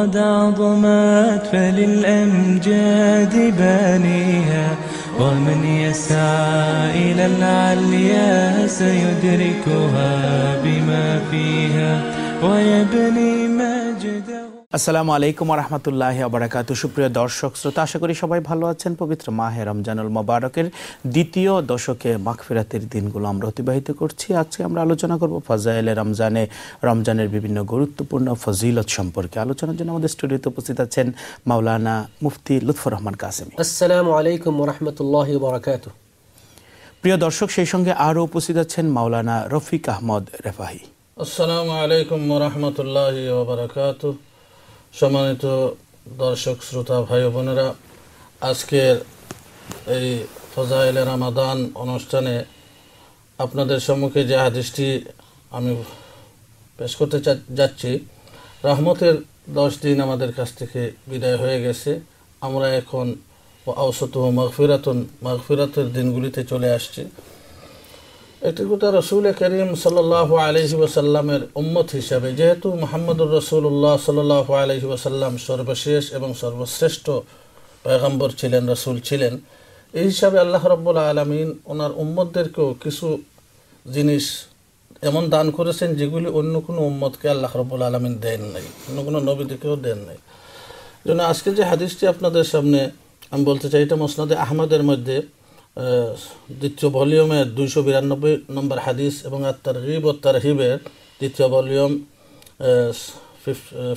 قد عظمت فللأمجاد بانيها ومن يسعى إلى العليا سيدركها بما فيها ويبني ما আসসালামু আলাইকুম রহমতুল্লাহ আবরাকাত সুপ্রিয় দর্শক শ্রোতা আশা করি সবাই ভালো আছেন পবিত্র মাহে রমজানুল মোবারকের দ্বিতীয় দশকে মাখফিরাতের দিনগুলো আমরা অতিবাহিত করছি আজকে আমরা আলোচনা করব ফজায়েলে রমজানে রমজানের বিভিন্ন গুরুত্বপূর্ণ ফজিলত সম্পর্কে আলোচনার জন্য আমাদের স্টুডিওতে উপস্থিত আছেন মাওলানা মুফতি লুৎফর রহমান কাসিম আসসালামু আলাইকুম রহমতুল্লাহ বরাকাত প্রিয় দর্শক সেই সঙ্গে আরও উপস্থিত আছেন মাওলানা রফিক আহমদ রেফাহি আসসালামু আলাইকুম রহমতুল্লাহ বারাকাতুহ সম্মানিত দর্শক শ্রোতা ভাই বোনেরা আজকের এই ফজাইল রামাদান অনুষ্ঠানে আপনাদের সম্মুখে যে হাদিসটি আমি পেশ করতে যাচ্ছি রহমতের দশ দিন আমাদের কাছ থেকে বিদায় হয়ে গেছে আমরা এখন অসত মাগফিরাতুন মাগফিরাতের দিনগুলিতে চলে আসছি এটি তো রসুল করিম সাল্লাহ আলহি ওসাল্লামের উম্মত হিসাবে যেহেতু মোহাম্মদুর রসুল্লাহ সাল্লাহ আলহি ওসাল্লাম সর্বশেষ এবং সর্বশ্রেষ্ঠ পয়গম্বর ছিলেন রসুল ছিলেন এই হিসাবে আল্লাহ রব্বুল্লা আলমিন ওনার উম্মতদেরকেও কিছু জিনিস এমন দান করেছেন যেগুলি অন্য কোনো উম্মতকে আল্লাহ রব্বুল আলমিন দেন নাই অন্য কোনো নবীদেরকেও দেন নাই জন্য আজকে যে হাদিসটি আপনাদের সামনে আমি বলতে চাই এটা মোসনাদে আহমদের মধ্যে দ্বিতীয় ভলিউমের দুইশো বিরানব্বই নম্বর হাদিস এবং আর তারহিব ও তারহিবের দ্বিতীয় ভলিউম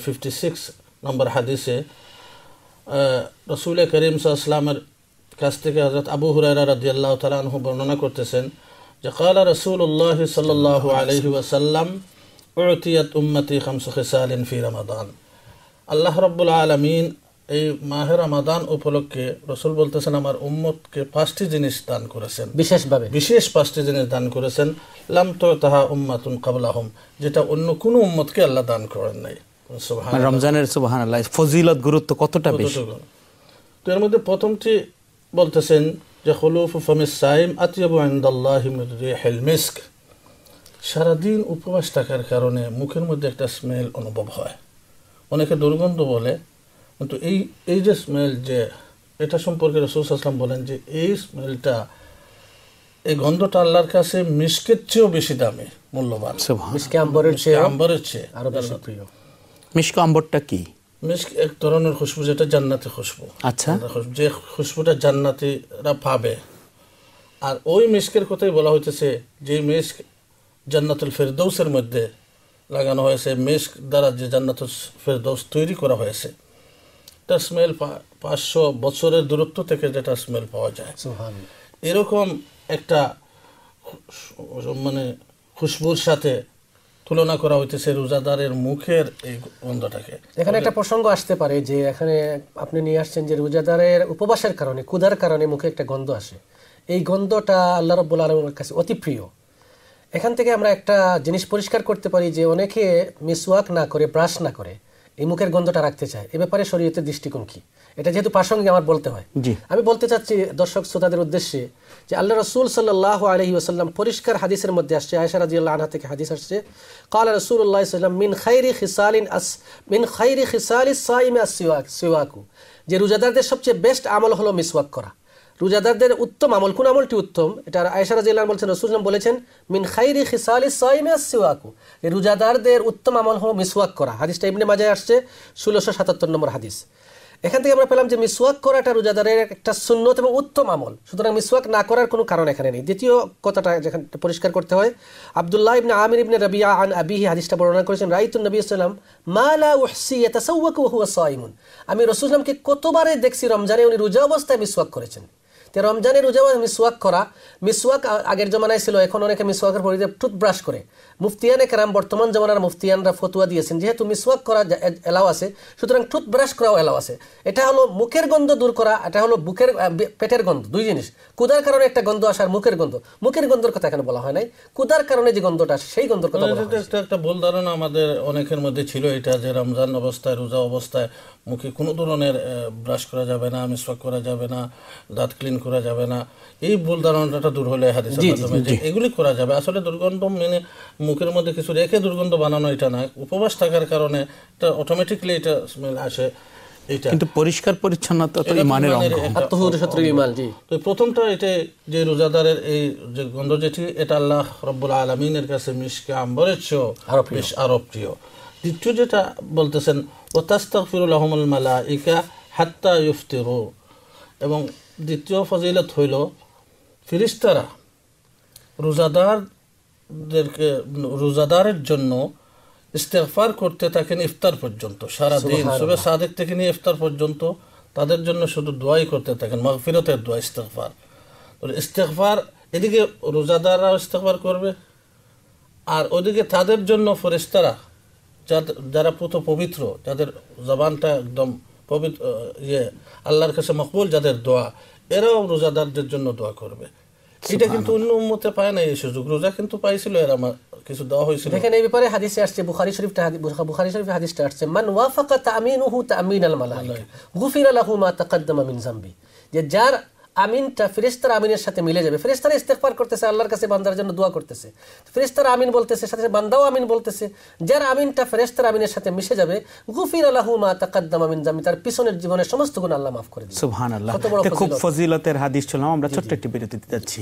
ফিফটি সিক্স নম্বর হাদিসে রসুল করিম সাহা ইসলামের কাছ থেকে হজরত আবু হুরাইরা রাজি আল্লাহ তালু বর্ণনা করতেছেন যে কালা রসুল্লাহ সাল্লাহ আলহি ওয়াসাল্লাম উরতিয়াত উম্মতি খামসু খিসালিন ফি রমাদান আল্লাহ রব্বুল আলমিন এই মাহের রমাদান উপলক্ষে রসুল বলতেছেন আমার উম্মতকে পাঁচটি জিনিস দান করেছেন বিশেষভাবে বিশেষ পাঁচটি জিনিস দান করেছেন লাম তো তাহা উম্মাতুন কাবলাহম যেটা অন্য কোনো উম্মতকে আল্লাহ দান করেন নাই মানে রমজানের সুবাহান আল্লাহ ফজিলত গুরুত্ব কতটা বেশি তো এর মধ্যে প্রথমটি বলতেছেন যে হলুফ ফমিস সাইম আতিয়াবু আন্দাল্লাহ হেলমিস্ক সারাদিন উপবাস থাকার কারণে মুখের মধ্যে একটা স্মেল অনুভব হয় অনেকে দুর্গন্ধ বলে কিন্তু এই এই যে স্মেল যে এটা সম্পর্কে রসুল আসলাম বলেন যে এই স্মেলটা এই গন্ধটা আল্লাহর কাছে মিসকের চেয়েও বেশি দামে মূল্যবান মিসকে আম্বরের চেয়ে আম্বরের চেয়ে আরো বেশি প্রিয় মিসকে আম্বরটা কি মিস্ক এক ধরনের খুশবু যেটা জান্নাতি খুশবু আচ্ছা যে খুশবুটা জান্নাতিরা পাবে আর ওই মিস্কের কথাই বলা হইতেছে যে মিস্ক জান্নাতুল ফেরদৌসের মধ্যে লাগানো হয়েছে মিস্ক দ্বারা যে জান্নাতুল ফেরদৌস তৈরি করা হয়েছে একটা স্মেল পাঁচশো বছরের দূরত্ব থেকে যেটা স্মেল পাওয়া যায় এরকম একটা মানে খুশবুর সাথে তুলনা করা হইতেছে রোজাদারের মুখের এই গন্ধটাকে এখানে একটা প্রসঙ্গ আসতে পারে যে এখানে আপনি নিয়ে আসছেন যে রোজাদারের উপবাসের কারণে কুদার কারণে মুখে একটা গন্ধ আসে এই গন্ধটা আল্লাহ রব্বুল আলমের কাছে অতি প্রিয় এখান থেকে আমরা একটা জিনিস পরিষ্কার করতে পারি যে অনেকে মিসওয়াক না করে ব্রাশ না করে এই মুখের গন্ধটা রাখতে চায় এ ব্যাপারে শরীয়তের দৃষ্টিকোণ কি এটা যেহেতু প্রাসঙ্গিক আমার বলতে হয় আমি বলতে চাচ্ছি দর্শক শ্রোতাদের উদ্দেশ্যে যে আল্লাহ রসুল সাল্লাহ আলহি আসাল্লাম পরিষ্কার হাদিসের মধ্যে আসছে আয়সা রাজি আল্লাহ আনহা থেকে হাদিস আসছে কাল আল্লাহ সাল্লাম মিন খাইরি খিসালিন আস মিন খাইরি খিসালি সাইমে সিওয়াকু যে রোজাদারদের সবচেয়ে বেস্ট আমল হলো মিসওয়াক করা রোজাদারদের উত্তম আমল কোন আমলটি উত্তম এটা আয়সারা জিল্লান বলছেন রসুলাম বলেছেন মিন খাইরি খিসালি সিওয়াকু এই রোজাদারদের উত্তম আমল হলো মিসওয়াক করা হাদিসটা এমনি মাঝে আসছে ষোলোশো সাতাত্তর নম্বর হাদিস এখান থেকে আমরা পেলাম যে মিসওয়াক করাটা রোজাদারের একটা সুন্নত এবং উত্তম আমল সুতরাং মিসওয়াক না করার কোনো কারণ এখানে নেই দ্বিতীয় কথাটা যেখানে পরিষ্কার করতে হয় আবদুল্লাহ ইবনে আমির ইবনে রবিয়া আন আবিহি হাদিসটা বর্ণনা করেছেন রাইতুল নবী সাল্লাম মালা উহসি এতাসাউয়াকু হুয়া সাইমুন আমি ইসলামকে কতবারে দেখছি রমজানে উনি রোজা অবস্থায় মিসওয়াক করেছেন যে রমজানের রোজা মিসওয়াক করা মিসওয়াক আগের জমানায় ছিল এখন অনেকে মিসওয়াকের পরিধে টুথব্রাশ করে মুফতিয়ানে কেরাম বর্তমান জমানার মুফতিয়ানরা ফতুয়া দিয়েছেন যেহেতু মিসওয়াক করা এলাও আছে সুতরাং টুথব্রাশ করাও এলাও আছে এটা হলো মুখের গন্ধ দূর করা এটা হলো বুকের পেটের গন্ধ দুই জিনিস কুদার কারণে একটা গন্ধ আসার মুখের গন্ধ মুখের গন্ধের কথা এখানে বলা হয় নাই কুদার কারণে যে গন্ধটা আসে সেই গন্ধের কথা একটা ভুল ধারণা আমাদের অনেকের মধ্যে ছিল এটা যে রমজান অবস্থায় রোজা অবস্থায় মুখে কোনো ধরনের ব্রাশ করা যাবে না মিসওয়াক করা যাবে না দাঁত ক্লিন করা যাবে না এই ভুল ধারণাটা দূর হলে হাদিসের মাধ্যমে যে এগুলি করা যাবে আসলে দুর্গন্ধ মেনে মুখের মধ্যে কিছু রেখে দুর্গন্ধ বানানো এটা না উপবাস থাকার কারণে এটা অটোমেটিকলি এটা স্মেল আসে কিন্তু পরিষ্কার পরিচ্ছন্নতা তো ইমানের অঙ্গ ইমান জি তো প্রথমটা এটা যে রোজাদারের এই যে গন্ধ যেটি এটা আল্লাহ রব্বুল কাছে মিশকে আম্বরের চেয়েও বেশ আরো প্রিয় দ্বিতীয় যেটা বলতেছেন ও তাস্তাগফিরুল আহমুল মালাইকা হাত্তা ইফতিরু এবং দ্বিতীয় ফজিলত হইল ফিরিস্তারা রোজাদারদেরকে রোজাদারের জন্য ইস্তেফার করতে থাকেন ইফতার পর্যন্ত সারাদিন সবে সাদেক থেকে নিয়ে ইফতার পর্যন্ত তাদের জন্য শুধু দোয়াই করতে থাকেন মাগফিরতের দোয়া ইস্তেফার ইস্তেফার এদিকে রোজাদাররাও ইস্তেফার করবে আর ওদিকে তাদের জন্য যাদের যারা পুত পবিত্র যাদের জবানটা একদম পবিত্র ইয়ে আল্লাহর কাছে মকবুল যাদের দোয়া এরাও রোজাদারদের জন্য দোয়া করবে এটা কিন্তু অন্য উম্মতে পায় না এই সুযোগ রোজা কিন্তু পাইছিল এরা কিছু দেওয়া হয়েছিল এখানে এই ব্যাপারে হাদিসে আসছে বুখারী শরীফটা বুখারী শরীফে হাদিসটা আসছে মান ওয়াফাকা তামিনুহু তামিন আল মালাইকা গুফিরা লাহু মা তাকাদ্দামা মিন জামবি যে যার আমিনটা ফেরেস্তার আমিনের সাথে মিলে যাবে ফেরেস্তারা ইস্তেকবার করতেছে আল্লাহর কাছে বান্দার জন্য দোয়া করতেছে ফেরেস্তারা আমিন বলতেছে সাথে বান্দাও আমিন বলতেছে যার আমিনটা ফেরেস্তার আমিনের সাথে মিশে যাবে গুফির আল্লাহ মা তাকাদ্দাম আমিন জামি তার পিছনের জীবনের সমস্ত গুণ আল্লাহ মাফ করে সুবহানাল্লাহ খুব ফজিলতের হাদিস ছিলাম আমরা ছোট্ট একটি বিরতিতে যাচ্ছি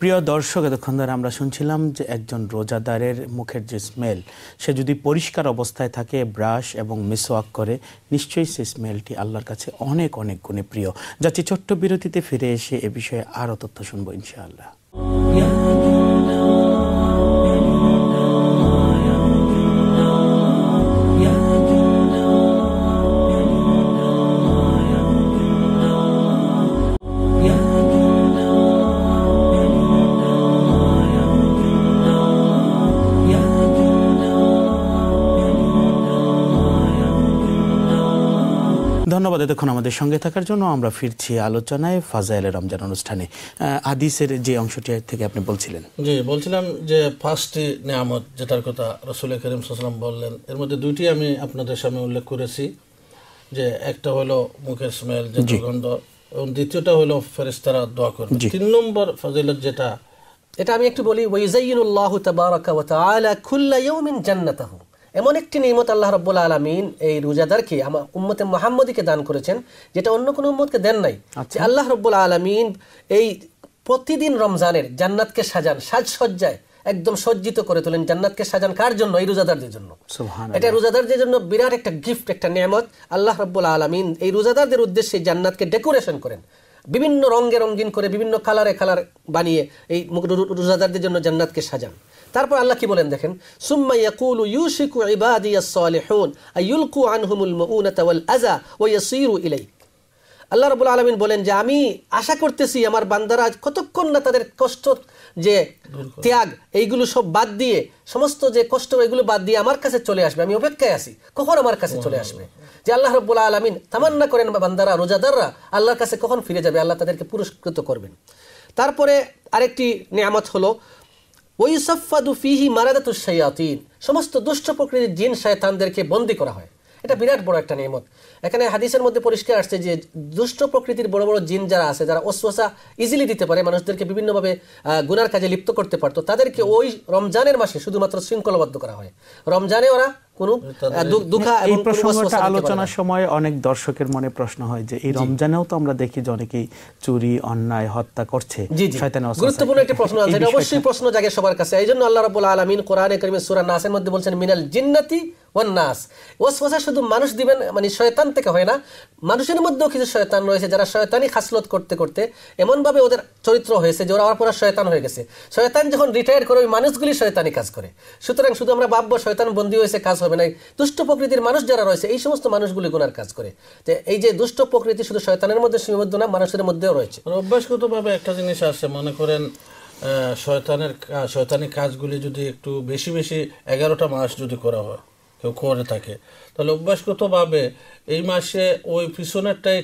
প্রিয় দর্শক এতক্ষণ ধরে আমরা শুনছিলাম যে একজন রোজাদারের মুখের যে স্মেল সে যদি পরিষ্কার অবস্থায় থাকে ব্রাশ এবং মিসওয়াক করে নিশ্চয়ই সে স্মেলটি আল্লাহর কাছে অনেক অনেক গুণে প্রিয় যাচ্ছি ছোট্ট বিরতিতে ফিরে এসে এ বিষয়ে আরও তথ্য শুনবো ইনশাআল্লাহ ধন্যবাদ এতক্ষণ আমাদের সঙ্গে থাকার জন্য আমরা ফিরছি আলোচনায় ফাজাইল রমজান অনুষ্ঠানে আদিসের যে অংশটি থেকে আপনি বলছিলেন জি বলছিলাম যে পাঁচটি নিয়ামত যেটার কথা রসুল করিম সাল্লাম বললেন এর মধ্যে দুইটি আমি আপনাদের সামনে উল্লেখ করেছি যে একটা হলো মুখের স্মেল যে দুর্গন্ধ এবং দ্বিতীয়টা হলো ফেরেস্তারা দোয়া করবে তিন নম্বর ফজিলত যেটা এটা আমি একটু বলি ওয়াইজাইনুল্লাহ তাবারাকা ওয়া তাআলা কুল্লা ইয়াউমিন জান্নাতাহু এমন একটি নিয়মত আল্লাহ রব্বুল আলমিন এই রোজাদারকে আমার উম্মতে মোহাম্মদীকে দান করেছেন যেটা অন্য কোনো উম্মতকে দেন নাই আচ্ছা। আল্লাহ রব্বুল আলমিন এই প্রতিদিন রমজানের জান্নাতকে সাজান সাজসজ্জায় একদম সজ্জিত করে তোলেন জান্নাতকে সাজান কার জন্য এই রোজাদারদের জন্য এটা রোজাদারদের জন্য বিরাট একটা গিফট একটা নিয়ামত আল্লাহ রব্বুল আলমিন এই রোজাদারদের উদ্দেশ্যে জান্নাতকে ডেকোরেশন করেন বিভিন্ন রঙে রঙিন করে বিভিন্ন কালারে কালার বানিয়ে এই রোজাদারদের জন্য জান্নাতকে সাজান তারপর আল্লাহ কি বলেন দেখেন ওয়া আল্লাহ রবুল আলমিন বলেন যে আমি আশা করতেছি আমার বান্দারা কতক্ষণ না তাদের কষ্ট যে ত্যাগ এইগুলো সব বাদ দিয়ে সমস্ত যে কষ্ট এগুলো বাদ দিয়ে আমার কাছে চলে আসবে আমি অপেক্ষায় আছি কখন আমার কাছে চলে আসবে যে আল্লাহ রব্বুল আলমিন তামান্না করেন বান্দারা রোজাদাররা আল্লাহর কাছে কখন ফিরে যাবে আল্লাহ তাদেরকে পুরস্কৃত করবেন তারপরে আরেকটি নিয়ামত হলো ওইসফাদু ফিহি মারাদাতুসাইয়াতিন সমস্ত দুষ্ট প্রকৃতির জিন শায়তানদেরকে বন্দি করা হয় এটা বিরাট বড় একটা নিয়মত এখানে হাদিসের মধ্যে পরিষ্কার আসছে যে দুষ্ট প্রকৃতির বড় বড় জিন যারা আছে যারা অশ্বাসা ইজিলি দিতে পারে মানুষদেরকে বিভিন্নভাবে গুনার কাজে লিপ্ত করতে পারতো তাদেরকে ওই রমজানের মাসে শুধুমাত্র শৃঙ্খলাবদ্ধ করা হয় রমজানে ওরা এই প্রসঙ্গটা আলোচনার সময় অনেক দর্শকের মনে প্রশ্ন হয় যে এই রমজানেও তো আমরা দেখি যে অনেকেই চুরি অন্যায় হত্যা করছে গুরুত্বপূর্ণ প্রশ্ন আছে অবশ্যই প্রশ্ন জাগে সবার কাছে এই জন্য আল্লাহ রাব্বুল আলামিন কোরআনে কারিমে নাসের মধ্যে বলছেন মিনাল জিন্নাতি ওয়ান ওয়াসওয়াসা শুধু মানুষ দিবেন মানে শয়তান থেকে হয় না মানুষের মধ্যেও কিছু শয়তান রয়েছে যারা শয়তানি খাসলত করতে করতে এমনভাবে ওদের চরিত্র হয়েছে যে ওরা পুরো শয়তান হয়ে গেছে শয়তান যখন রিটায়ার করে ওই মানুষগুলি শয়তানি কাজ করে সুতরাং শুধু আমরা ভাবব শয়তান বন্দী হয়েছে কাজ হবে না দুষ্ট প্রকৃতির মানুষ যারা রয়েছে এই সমস্ত মানুষগুলি গুনার কাজ করে যে এই যে দুষ্ট প্রকৃতি শুধু শয়তানের মধ্যে সীমাবদ্ধ না মানুষের মধ্যেও রয়েছে মানে অভ্যাসগতভাবে একটা জিনিস আসছে মনে করেন শয়তানের শয়তানি কাজগুলি যদি একটু বেশি বেশি এগারোটা মাস যদি করা হয় করে থাকে তাহলে অভ্যাসগতভাবে এই মাসে ওই পিছনেরটাই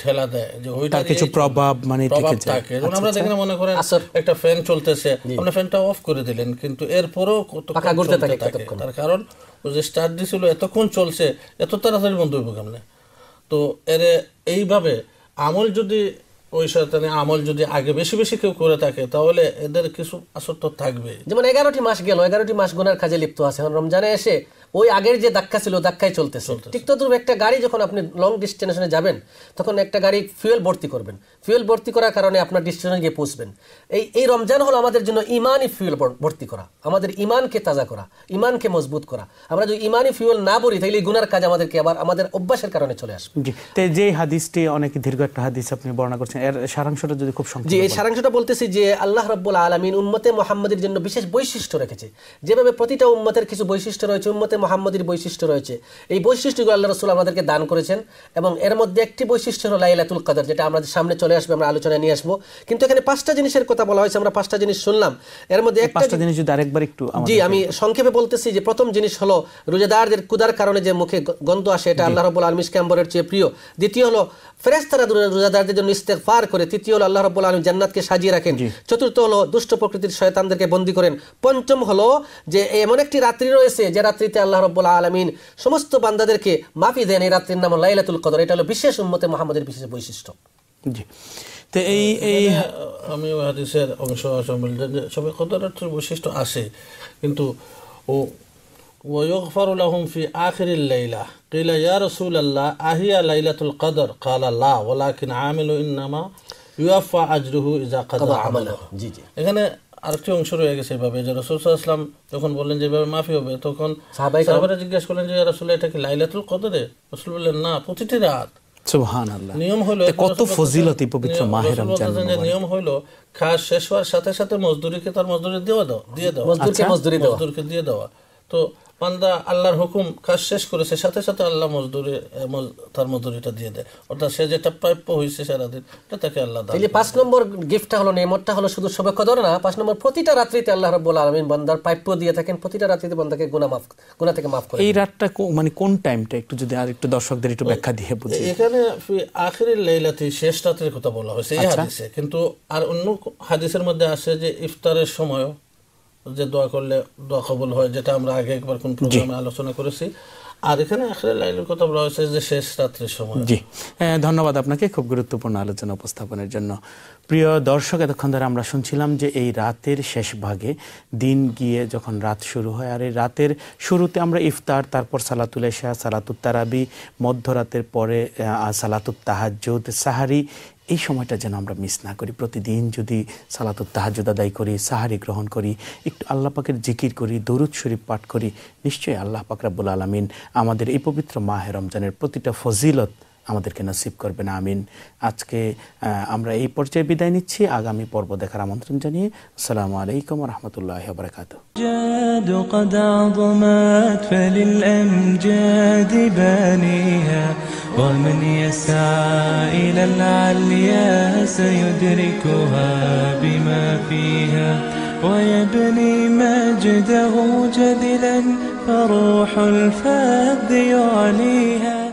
ঠেলা দেয় যে ওইটা কিছু প্রভাব মানে প্রভাব থাকে যেমন আচ্ছা, আমরা দেখেন আচ্ছা। মনে করেন একটা ফ্যান চলতেছে আপনি ফ্যানটা অফ করে দিলেন কিন্তু এরপরেও কত ঘুরতে থাকে তার কারণ ওই যে স্টার্ট দিছিল এতক্ষণ চলছে এত তাড়াতাড়ি বন্ধ হইব কেমনে তো এর এইভাবে আমল যদি ওই শয়তানি আমল যদি আগে বেশি বেশি কেউ করে থাকে তাহলে এদের কিছু আসর তো থাকবে যেমন এগারোটি মাস গেল এগারোটি মাস গোনার কাজে লিপ্ত আছে রমজানে এসে ওই আগের যে ধাক্কা ছিল ধাক্কায় চলতেছে ঠিক ধরুন একটা গাড়ি যখন আপনি লং ডিস্টেনেশনে যাবেন তখন একটা গাড়ি ফুয়েল ভর্তি করবেন ফুয়েল ভর্তি করার কারণে আপনার ডিস্টেশনে গিয়ে পৌঁছবেন এই এই রমজান হলো আমাদের জন্য ইমানই ফুয়েল ভর্তি করা আমাদের ইমানকে তাজা করা ইমানকে মজবুত করা আমরা যদি ইমানই ফুয়েল না বলি তাহলে এই গুনার কাজ আমাদেরকে আবার আমাদের অভ্যাসের কারণে চলে আসবে যে হাদিসটি অনেক দীর্ঘ একটা হাদিস আপনি বর্ণনা করছেন এর সারাংশটা যদি খুব জি এই সারাংশটা বলতেছি যে আল্লাহ রব্বুল আলমিন উম্মতে মোহাম্মদের জন্য বিশেষ বৈশিষ্ট্য রেখেছে যেভাবে প্রতিটা উম্মতের কিছু বৈশিষ্ট্য রয়েছে উম্মতে মোহাম্মদীর বৈশিষ্ট্য রয়েছে এই বৈশিষ্ট্যগুলো আল্লাহ রসুল আমাদেরকে দান করেছেন এবং এর মধ্যে একটি বৈশিষ্ট্য হলো লাইলাতুল কাদার যেটা আমাদের সামনে চলে আসবে আমরা আলোচনায় নিয়ে আসবো কিন্তু এখানে পাঁচটা জিনিসের কথা বলা হয়েছে আমরা পাঁচটা জিনিস শুনলাম এর মধ্যে একটা জিনিস যদি আরেকবার একটু জি আমি সংক্ষেপে বলতেছি যে প্রথম জিনিস হলো রোজাদারদের কুদার কারণে যে মুখে গন্ধ আসে এটা আল্লাহ রবুল আলমিস ক্যাম্বরের চেয়ে প্রিয় দ্বিতীয় হলো ফেরেস্তারা রোজাদারদের জন্য ইস্তেকফার করে তৃতীয় হলো আল্লাহ রব্বুল আলম জান্নাতকে সাজিয়ে রাখেন চতুর্থ হলো দুষ্ট প্রকৃতির শয়তানদেরকে বন্দি করেন পঞ্চম হলো যে এমন একটি রাত্রি রয়েছে যে রাত্রিতে আল্লাহ রব্বুল আলমিন সমস্ত বান্দাদেরকে মাফি দেন এই রাত্রির নাম লাইলাতুল কদর এটা হলো বিশেষ উন্মতে মোহাম্মদের বিশেষ বৈশিষ্ট্য জি এই এই আমি হাদিসের অংশ সম্মিলিত সবাই কদর বৈশিষ্ট্য আছে কিন্তু ও ويغفر لهم في آخر الليلة قيل يا رسول الله أهي ليلة القدر قال لا ولكن عامل إنما يوفى أجره إذا قضى عمله এখানে আরেকটি অংশ রয়ে গেছে এভাবে যে রসুল সাল্লাম যখন বললেন যে এভাবে মাফি হবে তখন সাহাবারা জিজ্ঞাসা করলেন যে রসুল এটা কি লাইলাতুল কদরে রসুল বললেন না প্রতিটি রাত নিয়ম হলো কত ফজিলতি পবিত্র মাহে রমজান মানে। নিয়ম হলো কাজ শেষ হওয়ার সাথে সাথে মজদুরিকে তার মজদুরি দিয়ে দাও দিয়ে দাও মজদুরকে আচ্ছা। মজদুরি দাও মজদুরকে দিয়ে দেওয়া তো বান্দা আল্লাহর হুকুম কাজ শেষ করেছে সাথে সাথে আল্লাহ মজদুরি তার মজদুরিটা দিয়ে দেয় অর্থাৎ সে যেটা প্রাপ্য হয়েছে সারাদিন এটা তাকে আল্লাহ দেয় পাঁচ নম্বর গিফটটা হলো নেমতটা হলো শুধু সবেক্ষ কদর না পাঁচ নম্বর প্রতিটা রাত্রিতে আল্লাহ রব্বুল আলমিন বান্দার প্রাপ্য দিয়ে থাকেন প্রতিটা রাত্রিতে বান্দাকে গুণা মাফ গুণা থেকে মাফ করে এই রাতটা মানে কোন টাইমটা একটু যদি আর একটু দর্শকদের একটু ব্যাখ্যা দিয়ে বুঝি এখানে আখিরের লাইলাতে শেষ রাতের কথা বলা হয়েছে এই আচ্ছা। হাদিসে কিন্তু আর অন্য হাদিসের মধ্যে আসে যে ইফতারের সময়ও যে দোয়া করলে দোয়া কবুল হয় যেটা আমরা আগে একবার কোন প্রোগ্রামে আলোচনা করেছি আর এখানে লাইলের কথা বলা হয়েছে যে শেষ সময় জি ধন্যবাদ আপনাকে খুব গুরুত্বপূর্ণ আলোচনা উপস্থাপনের জন্য প্রিয় দর্শক এতক্ষণ ধরে আমরা শুনছিলাম যে এই রাতের শেষ ভাগে দিন গিয়ে যখন রাত শুরু হয় আর এই রাতের শুরুতে আমরা ইফতার তারপর সালাতুল এশা সালাতুত তারাবি মধ্যরাতের পরে সালাতুত তাহাজ্জুদ সাহারি এই সময়টা যেন আমরা মিস না করি প্রতিদিন যদি সালাত তাহাজুদ আদায় করি সাহারি গ্রহণ করি একটু আল্লাহ পাকের জিকির করি দরুদ শরীফ পাঠ করি নিশ্চয়ই আল্লাহ পাক রাব্বুল আলমিন আমাদের এই পবিত্র মাহে রমজানের প্রতিটা ফজিলত আমাদেরকে নসিব করবেন আমিন আজকে আমরা এই পর্যায়ে বিদায় নিচ্ছি আগামী পর্ব দেখার আমন্ত্রণ জানিয়ে আসসালামু আলাইকুম রহমতুল্লাহ বরকাত ومن يسعى إلى العليا سيدركها بما فيها ويبني مجده جدلا فروح الفذ يعليها